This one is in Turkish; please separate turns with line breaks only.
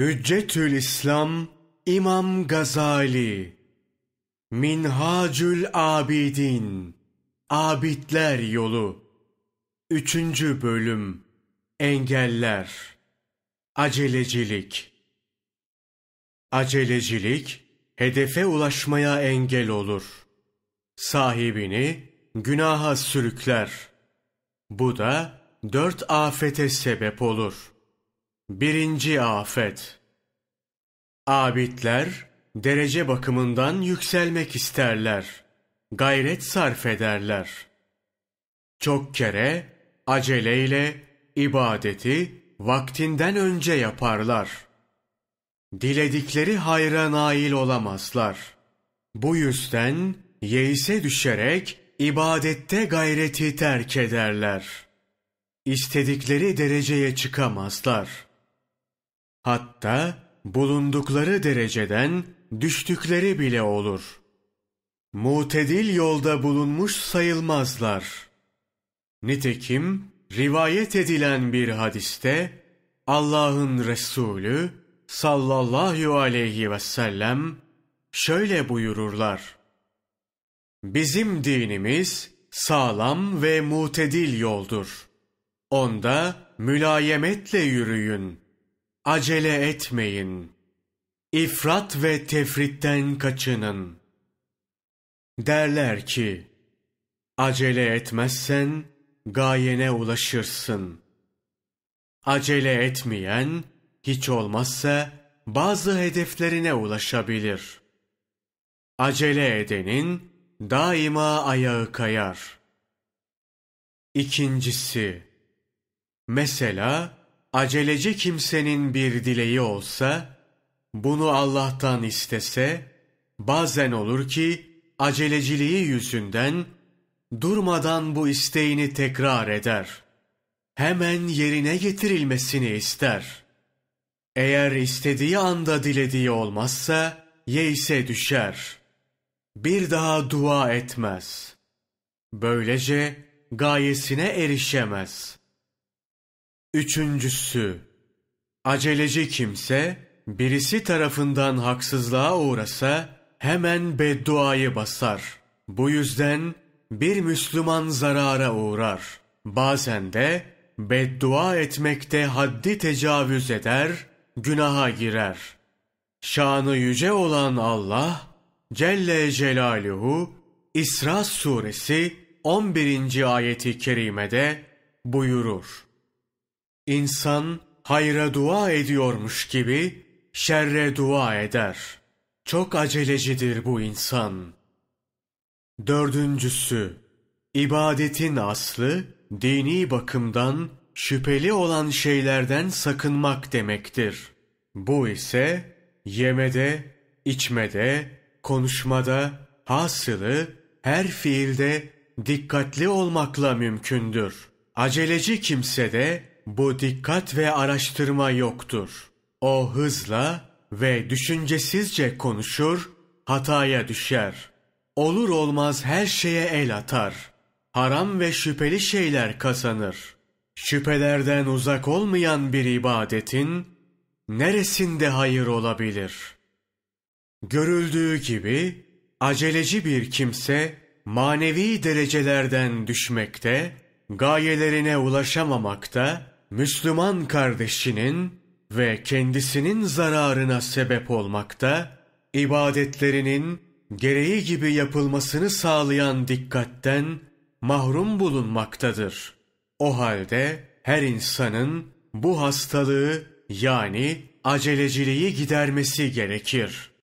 Hüccetül İslam İmam Gazali Minhacül Abidin Abidler Yolu 3. Bölüm Engeller Acelecilik Acelecilik hedefe ulaşmaya engel olur. Sahibini günaha sürükler. Bu da dört afete sebep olur.'' Birinci afet. Abidler derece bakımından yükselmek isterler. Gayret sarf ederler. Çok kere aceleyle ibadeti vaktinden önce yaparlar. Diledikleri hayra nail olamazlar. Bu yüzden yeise düşerek ibadette gayreti terk ederler. İstedikleri dereceye çıkamazlar.'' Hatta bulundukları dereceden düştükleri bile olur. Mutedil yolda bulunmuş sayılmazlar. Nitekim rivayet edilen bir hadiste Allah'ın Resulü sallallahu aleyhi ve sellem şöyle buyururlar. Bizim dinimiz sağlam ve mutedil yoldur. Onda mülayemetle yürüyün.'' Acele etmeyin. İfrat ve tefritten kaçının. Derler ki, acele etmezsen gayene ulaşırsın. Acele etmeyen, hiç olmazsa bazı hedeflerine ulaşabilir. Acele edenin daima ayağı kayar. İkincisi, mesela Aceleci kimsenin bir dileği olsa, bunu Allah'tan istese, bazen olur ki aceleciliği yüzünden durmadan bu isteğini tekrar eder. Hemen yerine getirilmesini ister. Eğer istediği anda dilediği olmazsa ye ise düşer. Bir daha dua etmez. Böylece gayesine erişemez.'' Üçüncüsü, aceleci kimse birisi tarafından haksızlığa uğrasa hemen bedduayı basar. Bu yüzden bir Müslüman zarara uğrar. Bazen de beddua etmekte haddi tecavüz eder, günaha girer. Şanı yüce olan Allah Celle Celaluhu İsra suresi 11. ayeti kerimede buyurur. İnsan hayra dua ediyormuş gibi şerre dua eder. Çok acelecidir bu insan. Dördüncüsü, ibadetin aslı dini bakımdan şüpheli olan şeylerden sakınmak demektir. Bu ise yemede, içmede, konuşmada, hasılı, her fiilde dikkatli olmakla mümkündür. Aceleci kimse de bu dikkat ve araştırma yoktur. O hızla ve düşüncesizce konuşur, hataya düşer. Olur olmaz her şeye el atar. Haram ve şüpheli şeyler kazanır. Şüphelerden uzak olmayan bir ibadetin neresinde hayır olabilir? Görüldüğü gibi aceleci bir kimse manevi derecelerden düşmekte, gayelerine ulaşamamakta Müslüman kardeşinin ve kendisinin zararına sebep olmakta, ibadetlerinin gereği gibi yapılmasını sağlayan dikkatten mahrum bulunmaktadır. O halde her insanın bu hastalığı yani aceleciliği gidermesi gerekir.